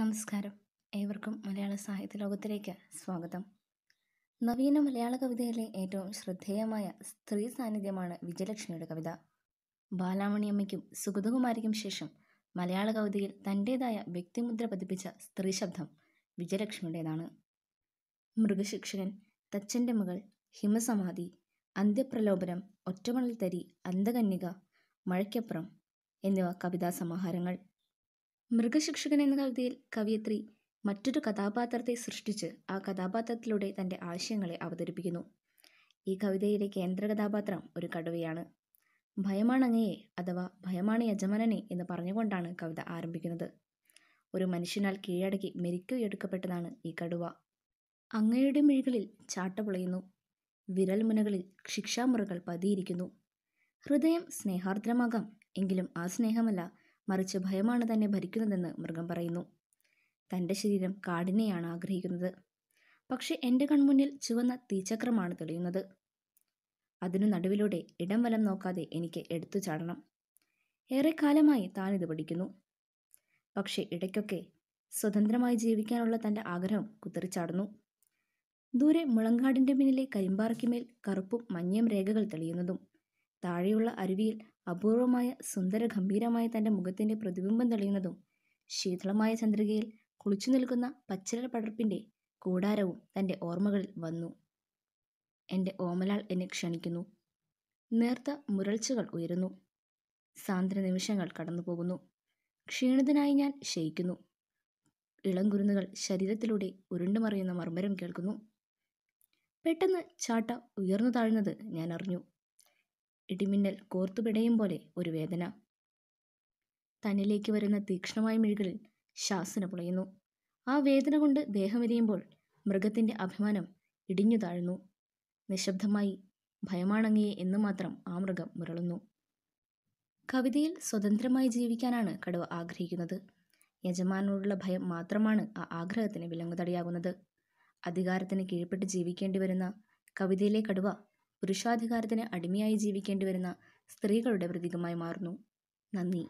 നമസ്കാരം ഏവർക്കും മലയാള സാഹിത്യ ലോകത്തിലേക്ക് സ്വാഗതം നവീന മലയാള കവിതയിലെ ഏറ്റവും ശ്രദ്ധേയമായ സ്ത്രീ സാന്നിധ്യമാണ് വിജയലക്ഷ്മിയുടെ കവിത ബാലാമണിയമ്മയ്ക്കും സുഗതകുമാരിക്കും ശേഷം മലയാള കവിതയിൽ തൻ്റെതായ വ്യക്തിമുദ്ര പതിപ്പിച്ച സ്ത്രീ ശബ്ദം വിജയലക്ഷ്മിയുടേതാണ് മൃഗശിക്ഷകൻ തച്ചൻ്റെ മകൾ ഹിമസമാധി അന്ത്യപ്രലോഭനം ഒറ്റമണൽ തരി അന്ധകന്യക മഴയ്ക്കപ്പുറം എന്നിവ കവിതാ സമാഹാരങ്ങൾ മൃഗശിക്ഷകൻ എന്ന കവിതയിൽ കവിയത്രി മറ്റൊരു കഥാപാത്രത്തെ സൃഷ്ടിച്ച് ആ കഥാപാത്രത്തിലൂടെ തൻ്റെ ആശയങ്ങളെ അവതരിപ്പിക്കുന്നു ഈ കവിതയിലെ കേന്ദ്ര കഥാപാത്രം ഒരു കടുവയാണ് ഭയമാണങ്ങയെ അഥവാ ഭയമാണ് യജമാനനെ എന്ന് പറഞ്ഞുകൊണ്ടാണ് കവിത ആരംഭിക്കുന്നത് ഒരു മനുഷ്യനാൽ കീഴടക്കി മെരിക്കുകയെടുക്കപ്പെട്ടതാണ് ഈ കടുവ അങ്ങയുടെ മിഴികളിൽ ചാട്ട പൊളയുന്നു വിരൽ മുനകളിൽ ശിക്ഷാമുറകൾ പതിയിരിക്കുന്നു ഹൃദയം സ്നേഹാർദ്രമാകാം എങ്കിലും ആ സ്നേഹമല്ല മറിച്ച് ഭയമാണ് തന്നെ ഭരിക്കുന്നതെന്ന് മൃഗം പറയുന്നു തൻ്റെ ശരീരം കാടിനെയാണ് ആഗ്രഹിക്കുന്നത് പക്ഷേ എൻ്റെ കൺമുന്നിൽ ചുവന്ന തീച്ചക്രമാണ് തെളിയുന്നത് അതിനു നടുവിലൂടെ ഇടം വലം നോക്കാതെ എനിക്ക് എടുത്തു ചാടണം ഏറെക്കാലമായി താനിത് പഠിക്കുന്നു പക്ഷേ ഇടയ്ക്കൊക്കെ സ്വതന്ത്രമായി ജീവിക്കാനുള്ള തൻ്റെ ആഗ്രഹം കുത്തിറിച്ചാടുന്നു ദൂരെ മുളങ്കാടിൻ്റെ പിന്നിലെ കരിമ്പാറയ്ക്കുമേൽ കറുപ്പും മഞ്ഞയും രേഖകൾ തെളിയുന്നതും താഴെയുള്ള അരുവിയിൽ അപൂർവമായ ഗംഭീരമായ തൻ്റെ മുഖത്തിൻ്റെ പ്രതിബിംബം തെളിയുന്നതും ശീതളമായ ചന്ദ്രികയിൽ കുളിച്ചു നിൽക്കുന്ന പച്ചര പടർപ്പിൻ്റെ കൂടാരവും തൻ്റെ ഓർമ്മകളിൽ വന്നു എൻ്റെ ഓമലാൾ എന്നെ ക്ഷണിക്കുന്നു നേർത്ത മുരൾച്ചകൾ ഉയരുന്നു സാന്ദ്ര നിമിഷങ്ങൾ കടന്നുപോകുന്നു ക്ഷീണിതനായി ഞാൻ ശയിക്കുന്നു ഇളംകുരുന്നുകൾ ശരീരത്തിലൂടെ ഉരുണ്ടുമറിയുന്ന മർമ്മരം കേൾക്കുന്നു പെട്ടെന്ന് ചാട്ട ഉയർന്നു താഴ്ന്നത് ഞാൻ അറിഞ്ഞു ഇടിമിന്നൽ കോർത്തുപിടയും പോലെ ഒരു വേദന തന്നിലേക്ക് വരുന്ന തീക്ഷ്ണമായ മിഴികളിൽ ശാസന പുളയുന്നു ആ വേദന കൊണ്ട് ദേഹമെരിയുമ്പോൾ മൃഗത്തിൻ്റെ അഭിമാനം ഇടിഞ്ഞു താഴ്ന്നു നിശബ്ദമായി ഭയമാണങ്ങിയെ എന്ന് മാത്രം ആ മൃഗം മുരളുന്നു കവിതയിൽ സ്വതന്ത്രമായി ജീവിക്കാനാണ് കടുവ ആഗ്രഹിക്കുന്നത് യജമാനോടുള്ള ഭയം മാത്രമാണ് ആ ആഗ്രഹത്തിന് വിലങ്ങുതടിയാകുന്നത് അധികാരത്തിന് കീഴ്പ്പെട്ട് ജീവിക്കേണ്ടി വരുന്ന കവിതയിലെ കടുവ പുരുഷാധികാരത്തിന് അടിമയായി ജീവിക്കേണ്ടി വരുന്ന സ്ത്രീകളുടെ പ്രതീകമായി മാറുന്നു നന്ദി